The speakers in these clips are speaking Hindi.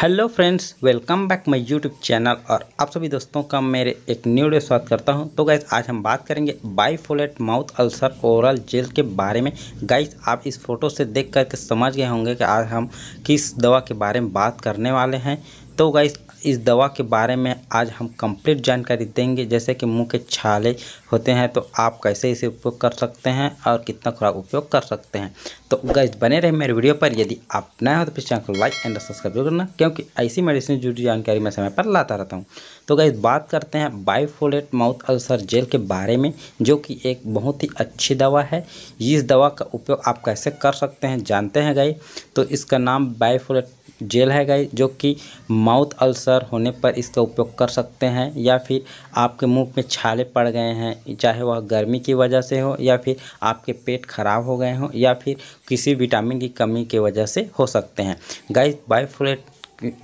hello friends welcome back my YouTube channel और आप सभी दोस्तों का मेरे एक न्यू डे स्वागत करता हूं तो गाइज आज हम बात करेंगे Bifolate mouth ulcer oral gel के बारे में गाइज आप इस फोटो से देख करके समझ गए होंगे कि आज हम किस दवा के बारे में बात करने वाले हैं तो गाइज इस दवा के बारे में आज हम कंप्लीट जानकारी देंगे जैसे कि मुंह के छाले होते हैं तो आप कैसे इसे उपयोग कर सकते हैं और कितना खुराक उपयोग कर सकते हैं तो गैस बने रहे मेरे वीडियो पर यदि आप नए हो तो फिर चैनल को लाइक एंड सब्सक्राइब करना क्योंकि ऐसी मेडिसिन जुड़ी जानकारी मैं समय पर लाता रहता हूँ तो गैस बात करते हैं बाईफोलेट माउथ अल्सर जेल के बारे में जो कि एक बहुत ही अच्छी दवा है इस दवा का उपयोग आप कैसे कर सकते हैं जानते हैं गई तो इसका नाम बाईफोलेट जेल है गाइस जो कि माउथ अल्सर होने पर इसका उपयोग कर सकते हैं या फिर आपके मुंह में छाले पड़ गए हैं चाहे वह गर्मी की वजह से हो या फिर आपके पेट ख़राब हो गए हों या फिर किसी विटामिन की कमी की वजह से हो सकते हैं गाइस बाय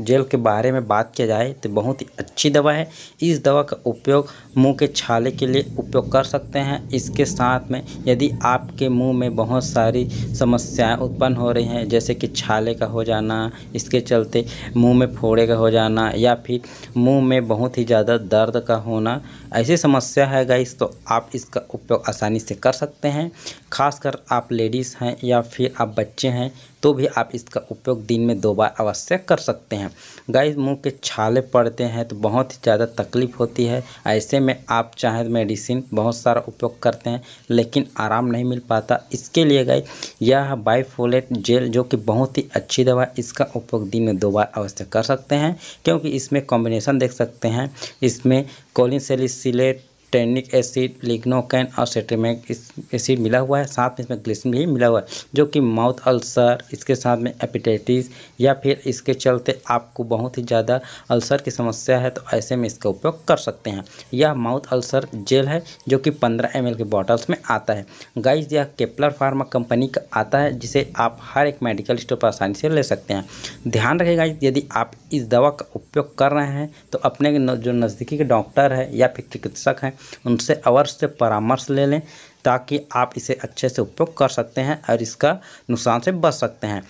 जेल के बारे में बात किया जाए तो बहुत ही अच्छी दवा है इस दवा का उपयोग मुंह के छाले के लिए उपयोग कर सकते हैं इसके साथ में यदि आपके मुंह में बहुत सारी समस्याएं उत्पन्न हो रही हैं जैसे कि छाले का हो जाना इसके चलते मुंह में फोड़े का हो जाना या फिर मुंह में बहुत ही ज़्यादा दर्द का होना ऐसी समस्या है गाइस तो आप इसका उपयोग आसानी से कर सकते हैं खासकर आप लेडीज़ हैं या फिर आप बच्चे हैं तो भी आप इसका उपयोग दिन में दो बार अवश्य कर सकते हैं सकते हैं गाइस मुंह के छाले पड़ते हैं तो बहुत ही ज़्यादा तकलीफ़ होती है ऐसे में आप चाहें तो मेडिसिन बहुत सारा उपयोग करते हैं लेकिन आराम नहीं मिल पाता इसके लिए गाइस यह बाइफोलेट जेल जो कि बहुत ही अच्छी दवा इसका उपयोग दिन में दो बार अवश्य कर सकते हैं क्योंकि इसमें कॉम्बिनेशन देख सकते हैं इसमें choline salicylate tannic acid lignocaine और सेटेमिक एसिड मिला हुआ है साथ में इसमें ग्लिसिन भी मिला हुआ है जो कि माउथ अल्सर इसके साथ में एपिटाइटिस या फिर इसके चलते आपको बहुत ही ज़्यादा अल्सर की समस्या है तो ऐसे में इसका उपयोग कर सकते हैं यह माउथ अल्सर जेल है जो कि पंद्रह एम के बॉटल्स में आता है गाइज यह केपलर फार्मा कंपनी का आता है जिसे आप हर एक मेडिकल स्टोर पर आसानी से ले सकते हैं ध्यान रखेगा यदि आप इस दवा का उपयोग कर रहे हैं तो अपने जो नज़दीकी के डॉक्टर है या फिर चिकित्सक हैं उनसे अवश्य परामर्श ले लें ताकि आप इसे अच्छे से उपयोग कर सकते हैं और इसका नुकसान से बच सकते हैं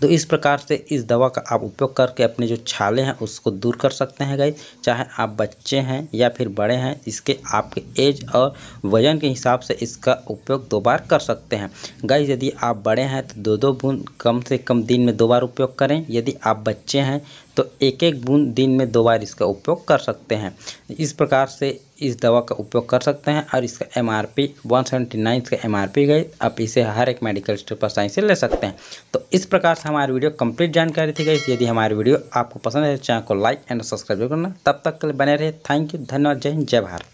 तो इस प्रकार से इस दवा का आप उपयोग करके अपने जो छाले हैं उसको दूर कर सकते हैं गई चाहे आप बच्चे हैं या फिर बड़े हैं इसके आपके एज और वज़न के हिसाब से इसका उपयोग दो बार कर सकते हैं गई यदि आप बड़े हैं तो दो दो बूंद कम से कम दिन में दो बार उपयोग करें यदि आप बच्चे हैं तो एक एक बूंद दिन में दो बार इसका उपयोग कर सकते हैं इस प्रकार से इस दवा का उपयोग कर सकते हैं और इसका M R P one seventy nine का एम आर पी गई आप इसे हर एक मेडिकल स्टोर पर साइंस से ले सकते हैं तो इस प्रकार से हमारी वीडियो कंप्लीट जानकारी थी गई यदि हमारी वीडियो आपको पसंद है तो चैनल को लाइक एंड सब्सक्राइब करना तब तक के लिए बने रहे थैंक यू धन्यवाद जय हिंद जय भारत